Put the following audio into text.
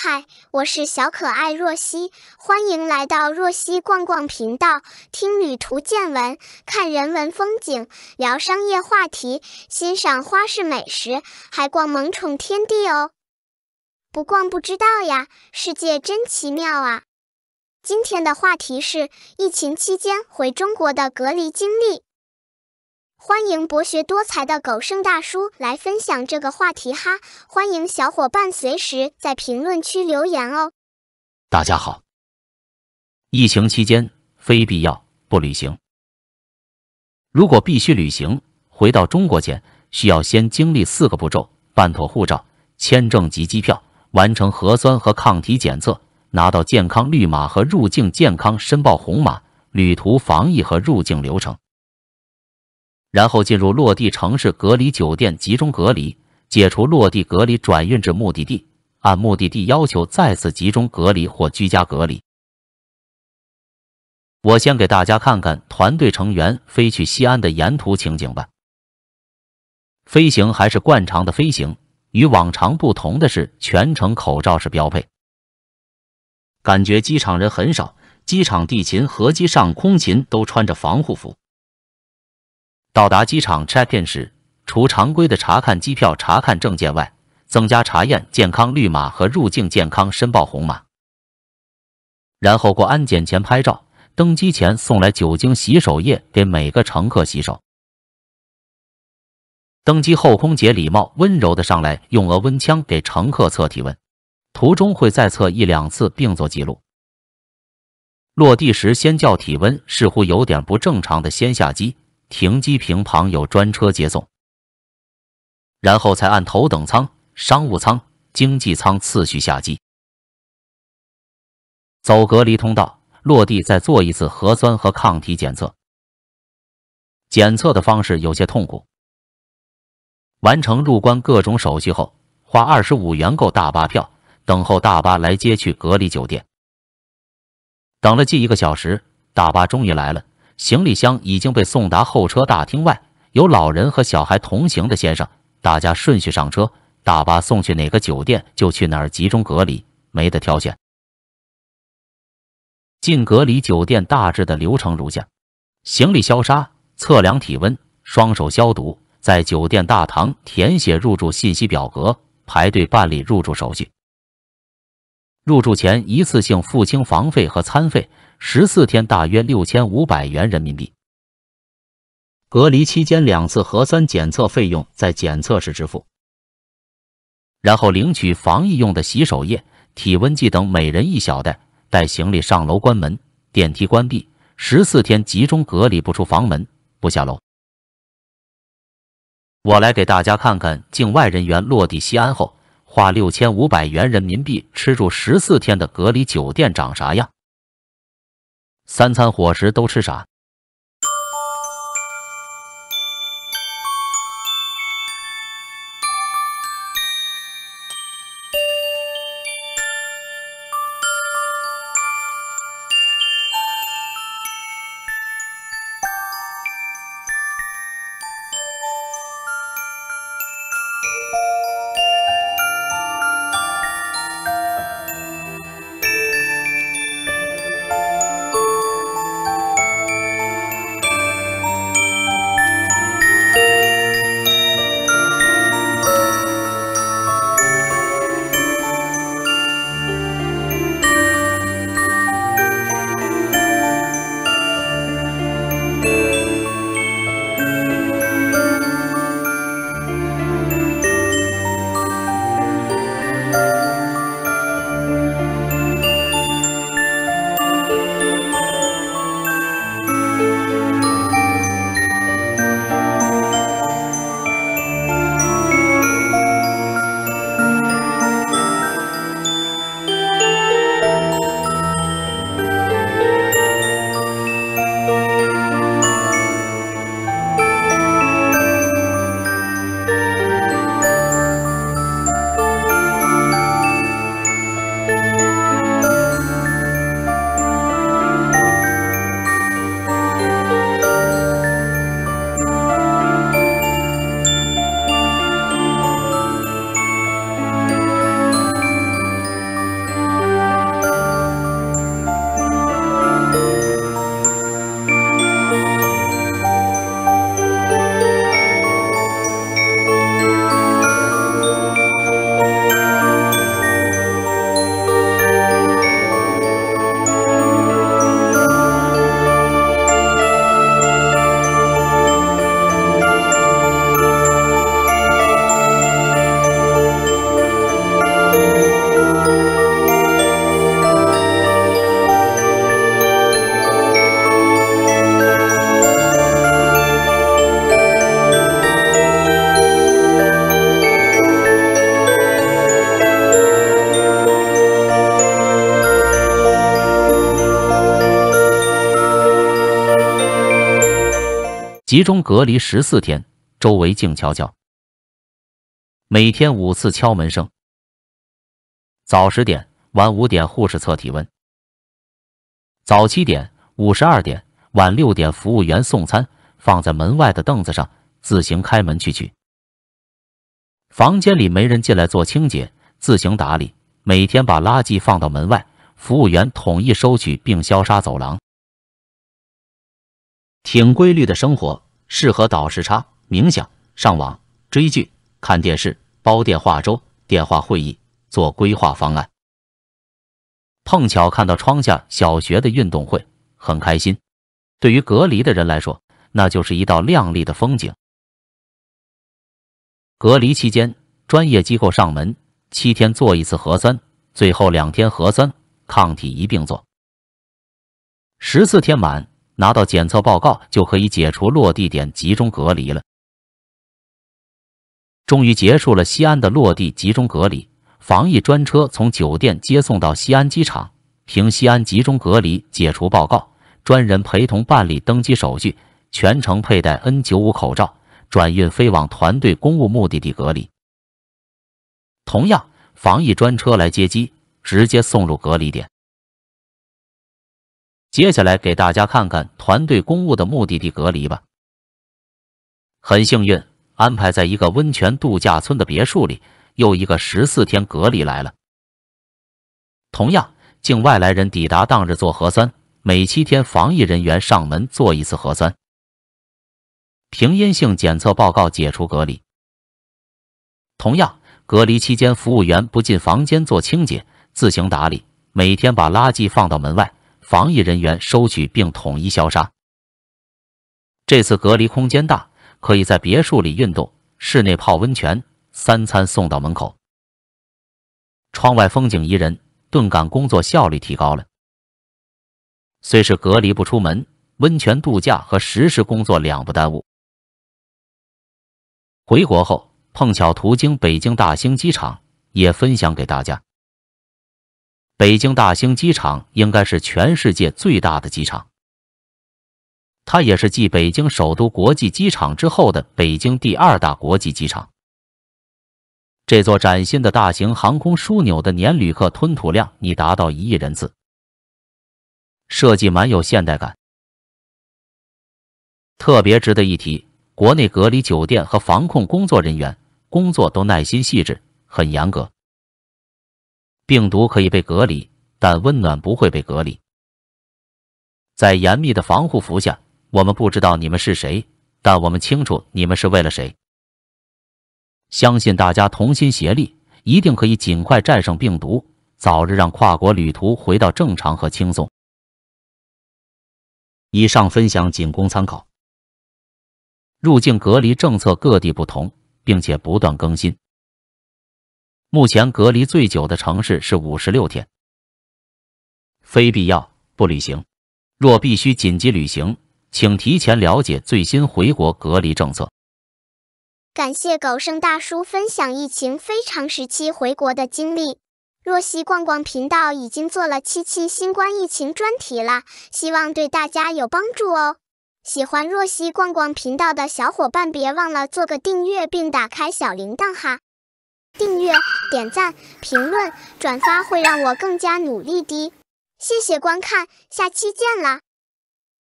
嗨，我是小可爱若曦，欢迎来到若曦逛逛频道，听旅途见闻，看人文风景，聊商业话题，欣赏花式美食，还逛萌宠天地哦。不逛不知道呀，世界真奇妙啊！今天的话题是疫情期间回中国的隔离经历。欢迎博学多才的狗剩大叔来分享这个话题哈！欢迎小伙伴随时在评论区留言哦。大家好，疫情期间非必要不旅行。如果必须旅行，回到中国前需要先经历四个步骤：办妥护照、签证及机票，完成核酸和抗体检测，拿到健康绿码和入境健康申报红码，旅途防疫和入境流程。然后进入落地城市隔离酒店集中隔离，解除落地隔离，转运至目的地，按目的地要求再次集中隔离或居家隔离。我先给大家看看团队成员飞去西安的沿途情景吧。飞行还是惯常的飞行，与往常不同的是，全程口罩是标配。感觉机场人很少，机场地勤和机上空勤都穿着防护服。到达机场 check in 时，除常规的查看机票、查看证件外，增加查验健康绿码和入境健康申报红码。然后过安检前拍照，登机前送来酒精洗手液给每个乘客洗手。登机后，空姐礼貌温柔的上来用额温枪给乘客测体温，途中会再测一两次并做记录。落地时先叫体温似乎有点不正常的先下机。停机坪旁有专车接送，然后才按头等舱、商务舱、经济舱次序下机，走隔离通道，落地再做一次核酸和抗体检测。检测的方式有些痛苦。完成入关各种手续后，花二十五元购大巴票，等候大巴来接去隔离酒店。等了近一个小时，大巴终于来了。行李箱已经被送达候车大厅外。有老人和小孩同行的先生，大家顺序上车。大巴送去哪个酒店就去哪儿集中隔离，没得挑选。进隔离酒店大致的流程如下：行李消杀，测量体温，双手消毒，在酒店大堂填写入住信息表格，排队办理入住手续。入住前一次性付清房费和餐费，十四天大约六千五百元人民币。隔离期间两次核酸检测费用在检测时支付，然后领取防疫用的洗手液、体温计等，每人一小袋。带行李上楼关门，电梯关闭，十四天集中隔离不出房门，不下楼。我来给大家看看境外人员落地西安后。花六千五百元人民币吃住十四天的隔离酒店长啥样？三餐伙食都吃啥？集中隔离十四天，周围静悄悄。每天五次敲门声：早十点、晚五点，护士测体温；早七点、五十二点、晚六点，服务员送餐，放在门外的凳子上，自行开门去取。房间里没人进来做清洁，自行打理。每天把垃圾放到门外，服务员统一收取并消杀走廊。挺规律的生活，适合倒时差、冥想、上网、追剧、看电视、煲电话粥、电话会议、做规划方案。碰巧看到窗下小学的运动会，很开心。对于隔离的人来说，那就是一道亮丽的风景。隔离期间，专业机构上门，七天做一次核酸，最后两天核酸、抗体一并做，十四天满。拿到检测报告就可以解除落地点集中隔离了。终于结束了西安的落地集中隔离，防疫专车从酒店接送到西安机场，凭西安集中隔离解除报告，专人陪同办理登机手续，全程佩戴 N95 口罩，转运飞往团队公务目的地隔离。同样，防疫专车来接机，直接送入隔离点。接下来给大家看看团队公务的目的地隔离吧。很幸运，安排在一个温泉度假村的别墅里，又一个十四天隔离来了。同样，境外来人抵达当日做核酸，每七天防疫人员上门做一次核酸，凭阴性检测报告解除隔离。同样，隔离期间服务员不进房间做清洁，自行打理，每天把垃圾放到门外。防疫人员收取并统一消杀。这次隔离空间大，可以在别墅里运动、室内泡温泉，三餐送到门口。窗外风景宜人，顿感工作效率提高了。虽是隔离不出门，温泉度假和实时工作两不耽误。回国后，碰巧途经北京大兴机场，也分享给大家。北京大兴机场应该是全世界最大的机场，它也是继北京首都国际机场之后的北京第二大国际机场。这座崭新的大型航空枢纽的年旅客吞吐量已达到一亿人次，设计蛮有现代感。特别值得一提，国内隔离酒店和防控工作人员工作都耐心细致，很严格。病毒可以被隔离，但温暖不会被隔离。在严密的防护服下，我们不知道你们是谁，但我们清楚你们是为了谁。相信大家同心协力，一定可以尽快战胜病毒，早日让跨国旅途回到正常和轻松。以上分享仅供参考，入境隔离政策各地不同，并且不断更新。目前隔离最久的城市是五十六天，非必要不旅行。若必须紧急旅行，请提前了解最新回国隔离政策。感谢狗剩大叔分享疫情非常时期回国的经历。若曦逛逛频道已经做了七期新冠疫情专题了，希望对大家有帮助哦。喜欢若曦逛逛频道的小伙伴，别忘了做个订阅并打开小铃铛哈。订阅、点赞、评论、转发会让我更加努力的，谢谢观看，下期见啦！